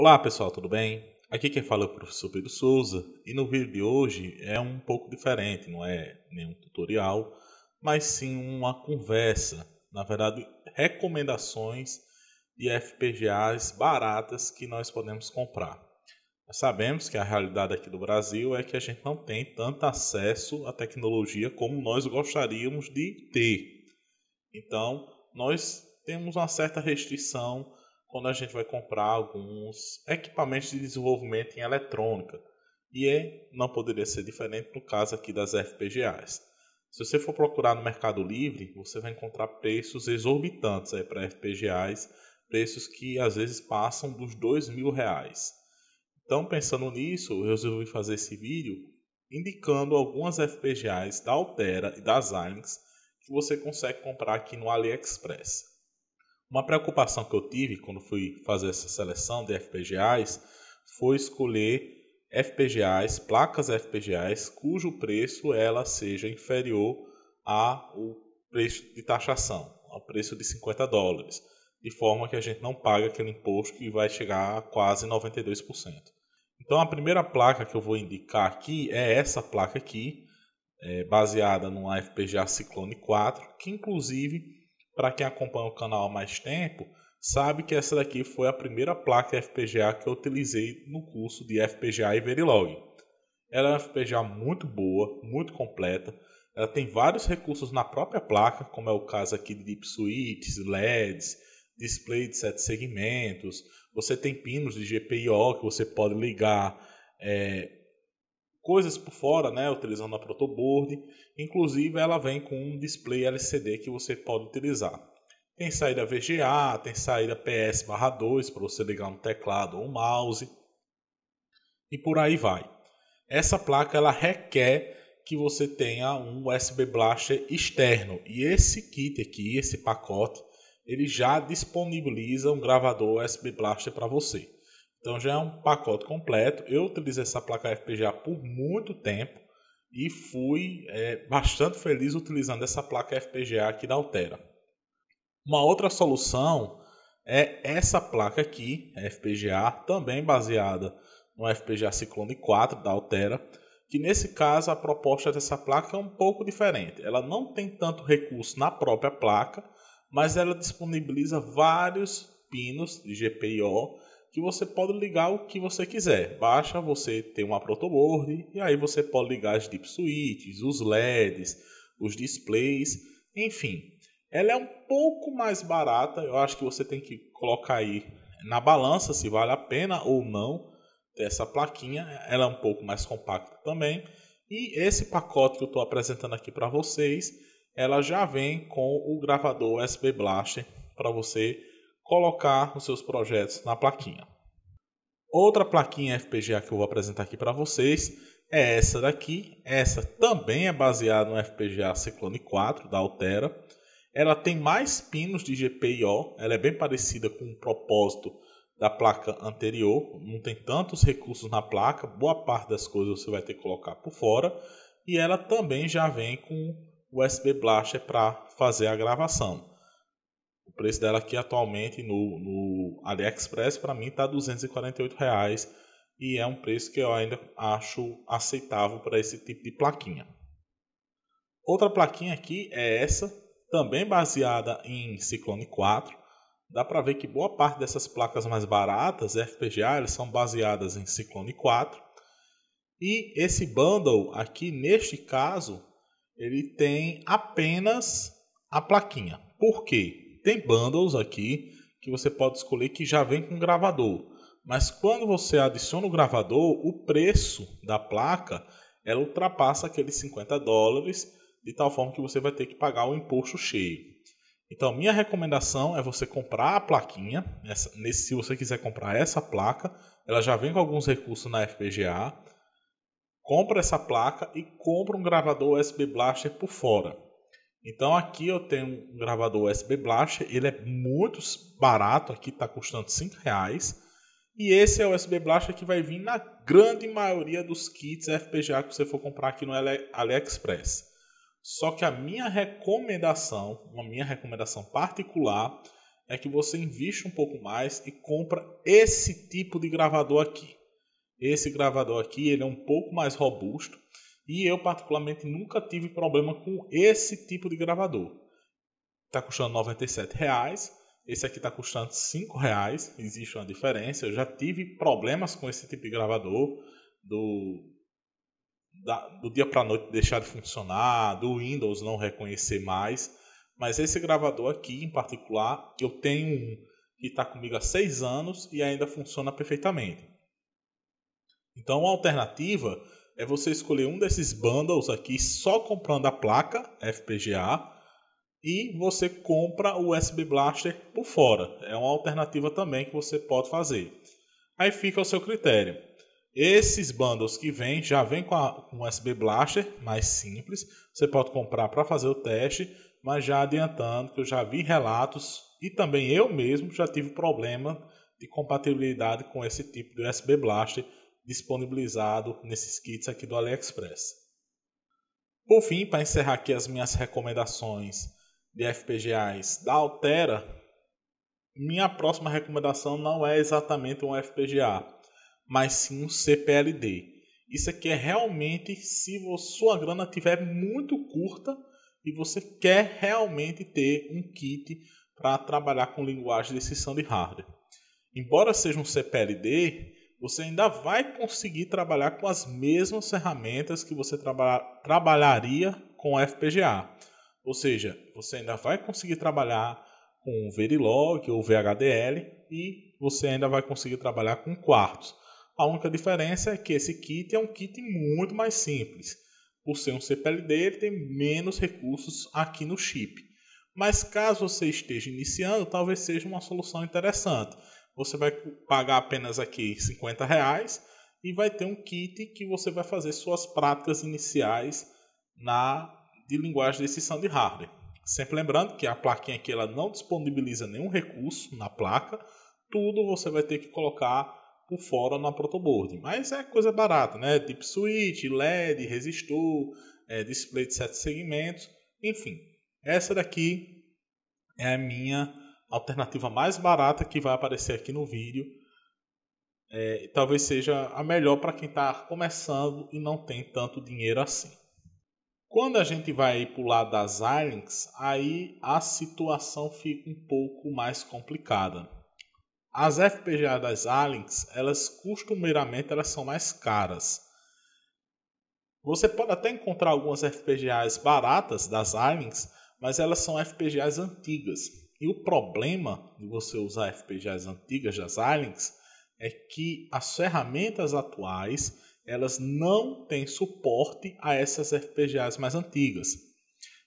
Olá pessoal, tudo bem? Aqui quem fala é o professor Pedro Souza e no vídeo de hoje é um pouco diferente, não é nenhum tutorial, mas sim uma conversa, na verdade recomendações de FPGAs baratas que nós podemos comprar. Nós sabemos que a realidade aqui do Brasil é que a gente não tem tanto acesso à tecnologia como nós gostaríamos de ter. Então, nós temos uma certa restrição quando a gente vai comprar alguns equipamentos de desenvolvimento em eletrônica. E não poderia ser diferente no caso aqui das FPGAs. Se você for procurar no Mercado Livre, você vai encontrar preços exorbitantes para FPGAs, preços que às vezes passam dos dois mil reais. Então, pensando nisso, eu resolvi fazer esse vídeo indicando algumas FPGAs da Altera e da Xilinx que você consegue comprar aqui no AliExpress. Uma preocupação que eu tive quando fui fazer essa seleção de FPGAs foi escolher FPGAs, placas FPGAs, cujo preço ela seja inferior ao preço de taxação, ao preço de 50 dólares, de forma que a gente não paga aquele imposto que vai chegar a quase 92%. Então a primeira placa que eu vou indicar aqui é essa placa aqui, é, baseada numa FPGA Cyclone 4, que inclusive para quem acompanha o canal há mais tempo, sabe que essa daqui foi a primeira placa FPGA que eu utilizei no curso de FPGA e Verilog. Ela é uma FPGA muito boa, muito completa. Ela tem vários recursos na própria placa, como é o caso aqui de deep switches, LEDs, display de sete segmentos. Você tem pinos de GPIO que você pode ligar é, coisas por fora, né, utilizando a protoboard. Inclusive, ela vem com um display LCD que você pode utilizar. Tem saída VGA, tem saída PS/2 para você ligar um teclado ou um mouse. E por aí vai. Essa placa ela requer que você tenha um USB Blaster externo. E esse kit aqui, esse pacote, ele já disponibiliza um gravador USB Blaster para você. Então já é um pacote completo. Eu utilizei essa placa FPGA por muito tempo e fui é, bastante feliz utilizando essa placa FPGA aqui da Altera. Uma outra solução é essa placa aqui, FPGA, também baseada no FPGA Cyclone 4 da Altera, que nesse caso a proposta dessa placa é um pouco diferente. Ela não tem tanto recurso na própria placa, mas ela disponibiliza vários pinos de GPIO que você pode ligar o que você quiser. Baixa, você tem uma protoboard e aí você pode ligar as deep switches, os LEDs, os displays, enfim. Ela é um pouco mais barata, eu acho que você tem que colocar aí na balança se vale a pena ou não essa plaquinha. Ela é um pouco mais compacta também. E esse pacote que eu estou apresentando aqui para vocês, ela já vem com o gravador USB Blaster para você colocar os seus projetos na plaquinha. Outra plaquinha FPGA que eu vou apresentar aqui para vocês é essa daqui. Essa também é baseada no FPGA Cyclone 4 da Altera. Ela tem mais pinos de GPIO, ela é bem parecida com o propósito da placa anterior, não tem tantos recursos na placa, boa parte das coisas você vai ter que colocar por fora, e ela também já vem com USB Blaster é para fazer a gravação. O preço dela aqui atualmente no, no AliExpress para mim está R$ reais e é um preço que eu ainda acho aceitável para esse tipo de plaquinha. Outra plaquinha aqui é essa, também baseada em Cyclone 4. Dá para ver que boa parte dessas placas mais baratas, FPGA, elas são baseadas em Cyclone 4. E esse bundle aqui, neste caso, ele tem apenas a plaquinha. Por quê? Tem bundles aqui que você pode escolher que já vem com gravador. Mas quando você adiciona o gravador, o preço da placa ela ultrapassa aqueles 50 dólares, de tal forma que você vai ter que pagar o imposto cheio. Então, minha recomendação é você comprar a plaquinha. Essa, nesse, se você quiser comprar essa placa, ela já vem com alguns recursos na FPGA. Compra essa placa e compra um gravador USB Blaster por fora. Então aqui eu tenho um gravador USB Blaster, ele é muito barato, aqui está custando 5 reais. E esse é o USB Blaster que vai vir na grande maioria dos kits FPGA que você for comprar aqui no AliExpress. Só que a minha recomendação, uma minha recomendação particular, é que você invista um pouco mais e compra esse tipo de gravador aqui. Esse gravador aqui ele é um pouco mais robusto, e eu, particularmente, nunca tive problema com esse tipo de gravador. Está custando R$ 97,00. Esse aqui está custando R$ reais. Existe uma diferença. Eu já tive problemas com esse tipo de gravador. Do, da, do dia para noite deixar de funcionar. Do Windows não reconhecer mais. Mas esse gravador aqui, em particular, eu tenho um que está comigo há seis anos e ainda funciona perfeitamente. Então, a alternativa é você escolher um desses bundles aqui só comprando a placa FPGA e você compra o USB Blaster por fora. É uma alternativa também que você pode fazer. Aí fica ao seu critério. Esses bundles que vêm já vem com, com USB Blaster mais simples. Você pode comprar para fazer o teste, mas já adiantando que eu já vi relatos e também eu mesmo já tive problema de compatibilidade com esse tipo de USB Blaster disponibilizado nesses kits aqui do AliExpress. Por fim, para encerrar aqui as minhas recomendações de FPGAs da Altera, minha próxima recomendação não é exatamente um FPGA, mas sim um CPLD. Isso aqui é realmente se sua grana tiver muito curta e você quer realmente ter um kit para trabalhar com linguagem de exceção de hardware. Embora seja um CPLD, você ainda vai conseguir trabalhar com as mesmas ferramentas que você traba trabalharia com o FPGA. Ou seja, você ainda vai conseguir trabalhar com Verilog ou VHDL e você ainda vai conseguir trabalhar com quartos. A única diferença é que esse kit é um kit muito mais simples. Por ser um CPLD, ele tem menos recursos aqui no chip. Mas caso você esteja iniciando, talvez seja uma solução interessante você vai pagar apenas aqui 50 reais e vai ter um kit que você vai fazer suas práticas iniciais na de linguagem de exceção de hardware. Sempre lembrando que a plaquinha aqui ela não disponibiliza nenhum recurso na placa, tudo você vai ter que colocar por fora na protoboard. Mas é coisa barata, né? Deep switch, LED, resistor, é, display de sete segmentos, enfim. Essa daqui é a minha alternativa mais barata que vai aparecer aqui no vídeo. É, talvez seja a melhor para quem está começando e não tem tanto dinheiro assim. Quando a gente vai para o lado das islands, aí a situação fica um pouco mais complicada. As FPGA das islands, elas costumeiramente elas são mais caras. Você pode até encontrar algumas FPGAs baratas das islands, mas elas são FPGAs antigas, e o problema de você usar FPGAs antigas das Xilinx é que as ferramentas atuais elas não têm suporte a essas FPGAs mais antigas.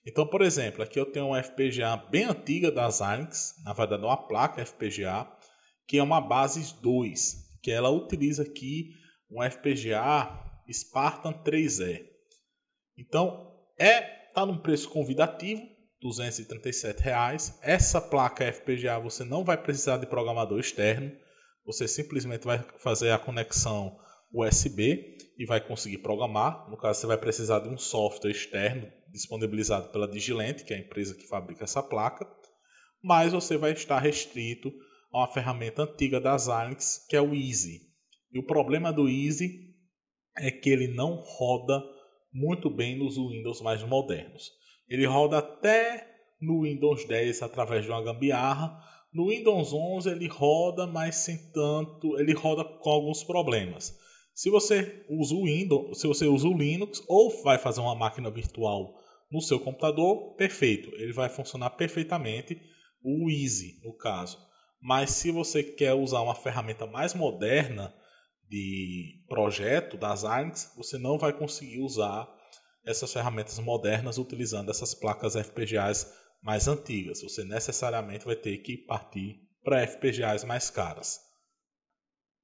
Então, por exemplo, aqui eu tenho uma FPGA bem antiga da Xilinx, na verdade uma placa FPGA, que é uma Basis 2, que ela utiliza aqui um FPGA Spartan 3E. Então, é tá num preço convidativo, 237 reais. Essa placa FPGA você não vai precisar de programador externo. Você simplesmente vai fazer a conexão USB e vai conseguir programar. No caso, você vai precisar de um software externo disponibilizado pela Digilent, que é a empresa que fabrica essa placa. Mas você vai estar restrito a uma ferramenta antiga da Xilinx, que é o Easy. E o problema do Easy é que ele não roda muito bem nos Windows mais modernos. Ele roda até no Windows 10 através de uma gambiarra. No Windows 11 ele roda, mas sem tanto, ele roda com alguns problemas. Se você usa o Windows, se você usa o Linux ou vai fazer uma máquina virtual no seu computador, perfeito, ele vai funcionar perfeitamente, o Easy no caso. Mas se você quer usar uma ferramenta mais moderna de projeto das Xilinx, você não vai conseguir usar essas ferramentas modernas utilizando essas placas FPGAs mais antigas. Você necessariamente vai ter que partir para FPGAs mais caras.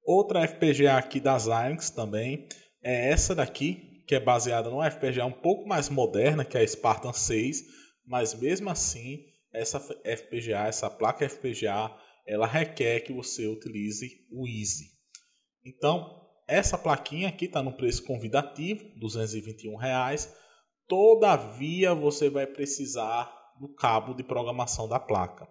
Outra FPGA aqui da Xilinx também é essa daqui, que é baseada numa FPGA um pouco mais moderna, que é a Spartan 6, mas mesmo assim, essa FPGA, essa placa FPGA, ela requer que você utilize o Easy. Então, essa plaquinha aqui está no preço convidativo, R$ 221. Reais. Todavia, você vai precisar do cabo de programação da placa.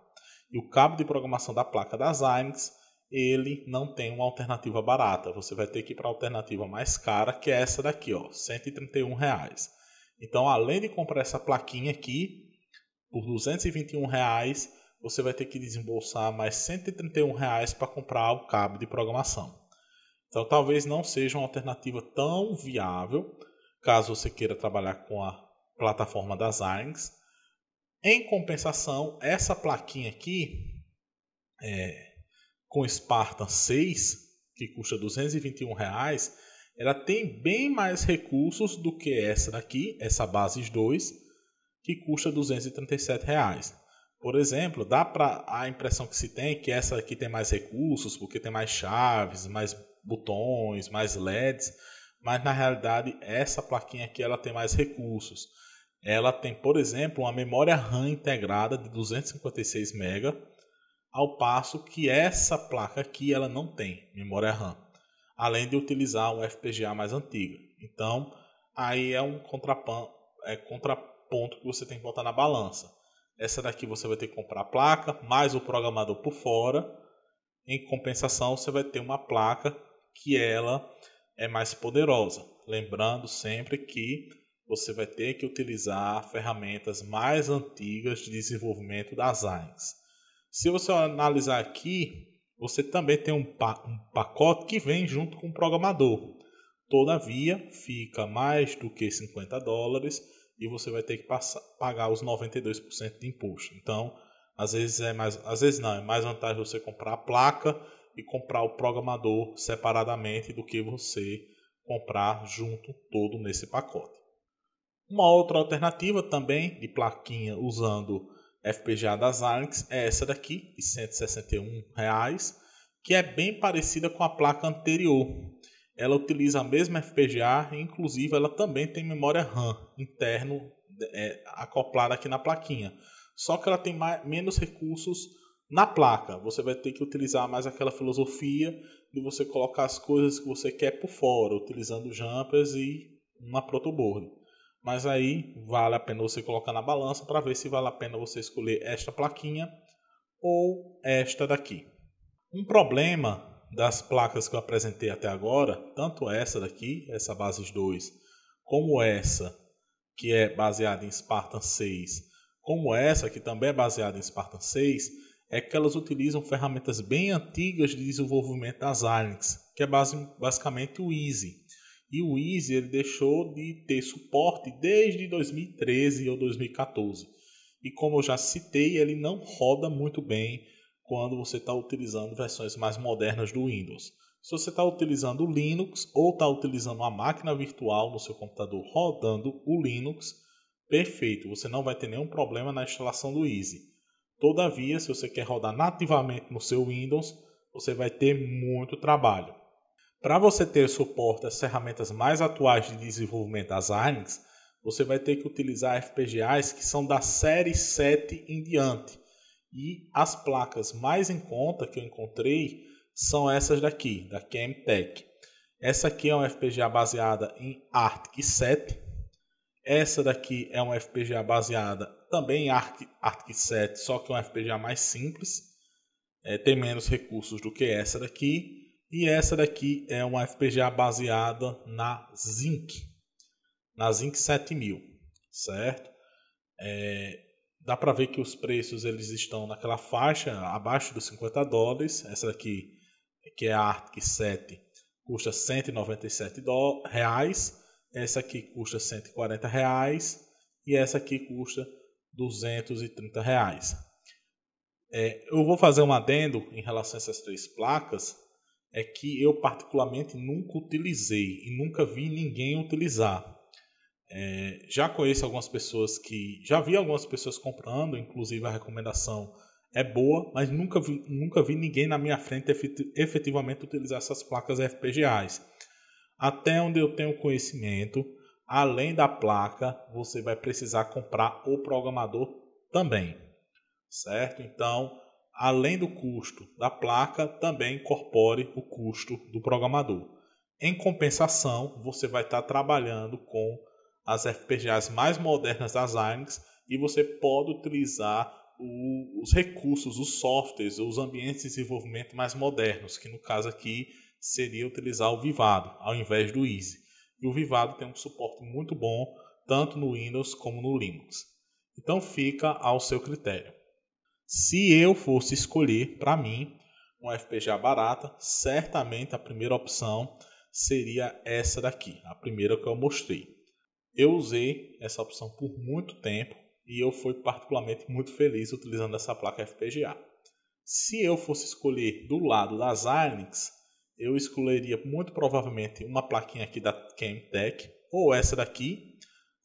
E o cabo de programação da placa da Xilinx, ele não tem uma alternativa barata. Você vai ter que ir para a alternativa mais cara, que é essa daqui, ó, R$ 131. Reais. Então, além de comprar essa plaquinha aqui, por R$ 221, reais, você vai ter que desembolsar mais R$ 131 para comprar o cabo de programação. Então talvez não seja uma alternativa tão viável, caso você queira trabalhar com a plataforma das ARNGs. Em compensação, essa plaquinha aqui, é, com Spartan 6, que custa 221 reais, ela tem bem mais recursos do que essa daqui, essa Basis 2, que custa 237 reais. Por exemplo, dá para a impressão que se tem é que essa aqui tem mais recursos, porque tem mais chaves, mais botões, mais LEDs, mas na realidade essa plaquinha aqui ela tem mais recursos. Ela tem, por exemplo, uma memória RAM integrada de 256 MB, ao passo que essa placa aqui ela não tem memória RAM, além de utilizar um FPGA mais antiga. Então, aí é um contraponto, é contraponto que você tem que botar na balança. Essa daqui você vai ter que comprar a placa, mais o programador por fora. Em compensação, você vai ter uma placa que ela é mais poderosa. Lembrando sempre que você vai ter que utilizar ferramentas mais antigas de desenvolvimento das AINs. Se você analisar aqui, você também tem um, pa um pacote que vem junto com o programador. Todavia, fica mais do que 50 dólares e você vai ter que pagar os 92% de imposto. Então, às vezes é mais, às vezes não, é mais vantagem você comprar a placa e comprar o programador separadamente do que você comprar junto todo nesse pacote. Uma outra alternativa também de plaquinha usando FPGA da Xilinx é essa daqui, de R$ reais, que é bem parecida com a placa anterior. Ela utiliza a mesma FPGA e, inclusive, ela também tem memória RAM interno é, acoplada aqui na plaquinha só que ela tem mais, menos recursos na placa. Você vai ter que utilizar mais aquela filosofia de você colocar as coisas que você quer por fora, utilizando jumpers e uma protoboard. Mas aí vale a pena você colocar na balança para ver se vale a pena você escolher esta plaquinha ou esta daqui. Um problema das placas que eu apresentei até agora, tanto essa daqui, essa base 2, como essa, que é baseada em Spartan 6, como essa, que também é baseada em Spartan 6, é que elas utilizam ferramentas bem antigas de desenvolvimento das Aliens, que é base, basicamente o Easy. E o Easy ele deixou de ter suporte desde 2013 ou 2014. E como eu já citei, ele não roda muito bem quando você está utilizando versões mais modernas do Windows. Se você está utilizando o Linux ou está utilizando uma máquina virtual no seu computador rodando o Linux, perfeito, você não vai ter nenhum problema na instalação do Easy. Todavia, se você quer rodar nativamente no seu Windows, você vai ter muito trabalho. Para você ter suporte às ferramentas mais atuais de desenvolvimento das ARMS, você vai ter que utilizar FPGAs que são da série 7 em diante. E as placas mais em conta que eu encontrei são essas daqui, da Camtech. Essa aqui é uma FPGA baseada em Arctic 7, essa daqui é uma FPGA baseada também em ARC, ARC 7, só que é uma FPGA mais simples, é, tem menos recursos do que essa daqui. E essa daqui é uma FPGA baseada na Zinc, na Zinc 7000, certo? É, dá para ver que os preços eles estão naquela faixa abaixo dos 50 dólares. Essa daqui, que é a Arc 7, custa 197 reais. Essa aqui custa 140 reais e essa aqui custa 230 reais. É, eu vou fazer um adendo em relação a essas três placas, é que eu particularmente nunca utilizei e nunca vi ninguém utilizar. É, já conheço algumas pessoas que já vi algumas pessoas comprando, inclusive a recomendação é boa, mas nunca vi, nunca vi ninguém na minha frente efetivamente utilizar essas placas FPGAs. Até onde eu tenho conhecimento, além da placa, você vai precisar comprar o programador também, certo? Então, além do custo da placa, também incorpore o custo do programador. Em compensação, você vai estar trabalhando com as FPGAs mais modernas das ARMS e você pode utilizar o, os recursos, os softwares, os ambientes de desenvolvimento mais modernos, que no caso aqui seria utilizar o Vivado ao invés do Easy. E o Vivado tem um suporte muito bom tanto no Windows como no Linux. Então fica ao seu critério. Se eu fosse escolher para mim uma FPGA barata, certamente a primeira opção seria essa daqui, a primeira que eu mostrei. Eu usei essa opção por muito tempo e eu fui particularmente muito feliz utilizando essa placa FPGA. Se eu fosse escolher do lado das Xilinx, eu escolheria muito provavelmente uma plaquinha aqui da Chemtech, ou essa daqui,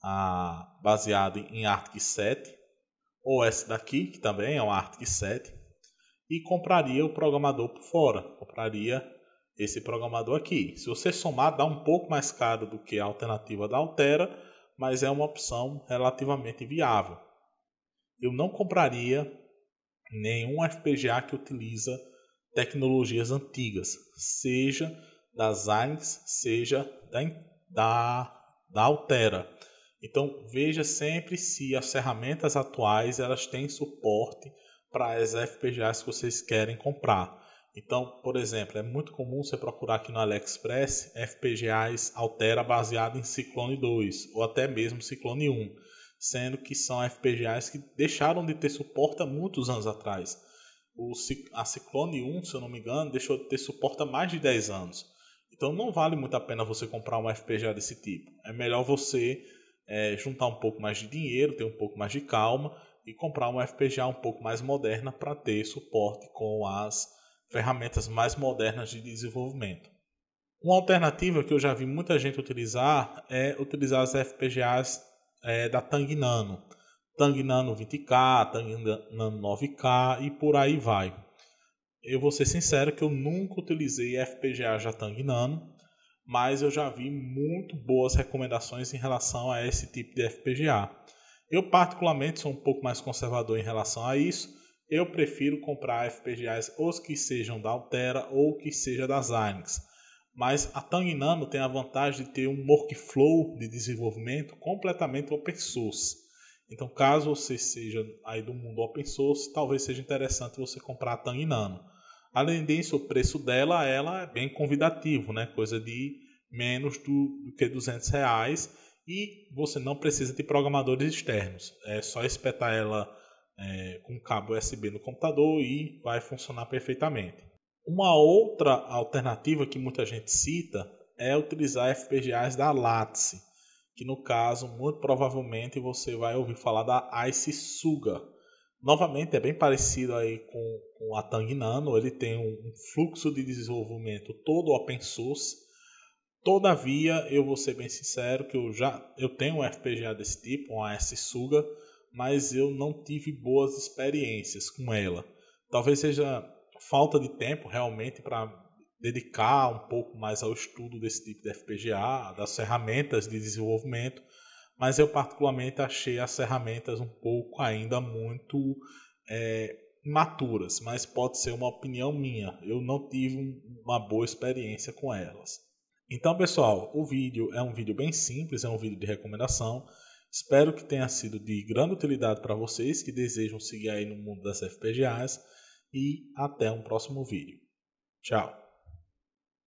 a, baseada em Arctic 7, ou essa daqui, que também é uma Arctic 7, e compraria o programador por fora, compraria esse programador aqui. Se você somar, dá um pouco mais caro do que a alternativa da Altera, mas é uma opção relativamente viável. Eu não compraria nenhum FPGA que utiliza tecnologias antigas, seja das Zynes, seja da, da, da Altera. Então veja sempre se as ferramentas atuais elas têm suporte para as FPGAs que vocês querem comprar. Então, por exemplo, é muito comum você procurar aqui no AliExpress FPGAs Altera baseado em Ciclone 2 ou até mesmo Ciclone 1, sendo que são FPGAs que deixaram de ter suporte há muitos anos atrás. O, a Ciclone 1, se eu não me engano, deixou de ter suporte há mais de 10 anos. Então não vale muito a pena você comprar um FPGA desse tipo. É melhor você é, juntar um pouco mais de dinheiro, ter um pouco mais de calma e comprar um FPGA um pouco mais moderna para ter suporte com as ferramentas mais modernas de desenvolvimento. Uma alternativa que eu já vi muita gente utilizar é utilizar as FPGAs é, da Tang Nano. Tang Nano 20K, Tang Nano 9K e por aí vai. Eu vou ser sincero que eu nunca utilizei FPGA já Tang Nano, mas eu já vi muito boas recomendações em relação a esse tipo de FPGA. Eu particularmente sou um pouco mais conservador em relação a isso. Eu prefiro comprar FPGAs os que sejam da Altera ou que seja da Xilinx. Mas a Tang Nano tem a vantagem de ter um workflow de desenvolvimento completamente open source. Então, caso você seja aí do mundo open source, talvez seja interessante você comprar a Tang Nano. Além disso, o preço dela ela é bem convidativo, né? coisa de menos do, do que 200 reais e você não precisa de programadores externos. É só espetar ela é, com cabo USB no computador e vai funcionar perfeitamente. Uma outra alternativa que muita gente cita é utilizar FPGAs da Latse que no caso, muito provavelmente você vai ouvir falar da Ice Suga. Novamente, é bem parecido aí com, com a Tang Nano, ele tem um fluxo de desenvolvimento todo open source. Todavia, eu vou ser bem sincero que eu já eu tenho um FPGA desse tipo, uma Ice Suga, mas eu não tive boas experiências com ela. Talvez seja falta de tempo realmente para dedicar um pouco mais ao estudo desse tipo de FPGA, das ferramentas de desenvolvimento, mas eu particularmente achei as ferramentas um pouco ainda muito é, imaturas, mas pode ser uma opinião minha. Eu não tive uma boa experiência com elas. Então, pessoal, o vídeo é um vídeo bem simples, é um vídeo de recomendação. Espero que tenha sido de grande utilidade para vocês que desejam seguir aí no mundo das FPGAs e até um próximo vídeo. Tchau!